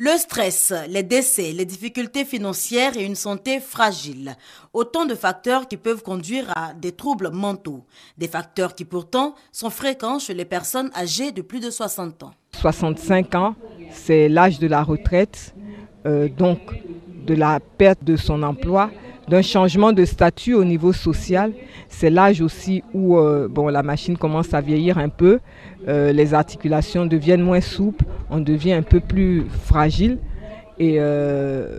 Le stress, les décès, les difficultés financières et une santé fragile, autant de facteurs qui peuvent conduire à des troubles mentaux, des facteurs qui pourtant sont fréquents chez les personnes âgées de plus de 60 ans. 65 ans, c'est l'âge de la retraite, euh, donc de la perte de son emploi, d'un changement de statut au niveau social. C'est l'âge aussi où euh, bon, la machine commence à vieillir un peu, euh, les articulations deviennent moins souples, on devient un peu plus fragile. Et euh,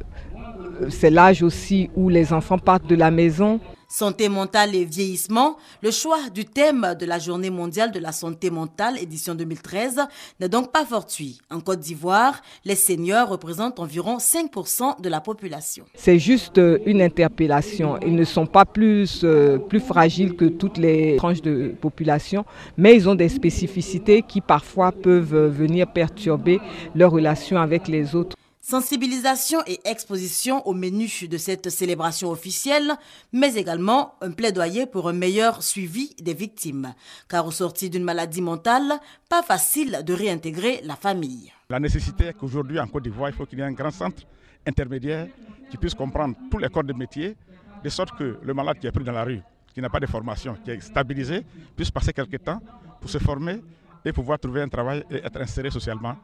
c'est l'âge aussi où les enfants partent de la maison. Santé mentale et vieillissement, le choix du thème de la Journée mondiale de la santé mentale édition 2013 n'est donc pas fortuit. En Côte d'Ivoire, les seniors représentent environ 5% de la population. C'est juste euh, une interpellation. Ils ne sont pas plus, euh, plus fragiles que toutes les tranches de population, mais ils ont des spécificités qui parfois peuvent euh, venir perturber leurs relations avec les autres sensibilisation et exposition au menu de cette célébration officielle, mais également un plaidoyer pour un meilleur suivi des victimes, car au sorti d'une maladie mentale, pas facile de réintégrer la famille. La nécessité qu'aujourd'hui en Côte d'Ivoire, il faut qu'il y ait un grand centre intermédiaire qui puisse comprendre tous les corps de métier, de sorte que le malade qui est pris dans la rue, qui n'a pas de formation, qui est stabilisé, puisse passer quelques temps pour se former et pouvoir trouver un travail et être inséré socialement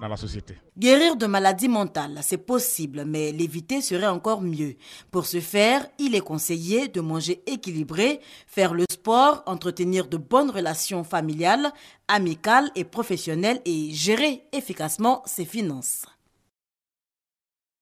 la société. Guérir de maladies mentales, c'est possible, mais l'éviter serait encore mieux. Pour ce faire, il est conseillé de manger équilibré, faire le sport, entretenir de bonnes relations familiales, amicales et professionnelles et gérer efficacement ses finances.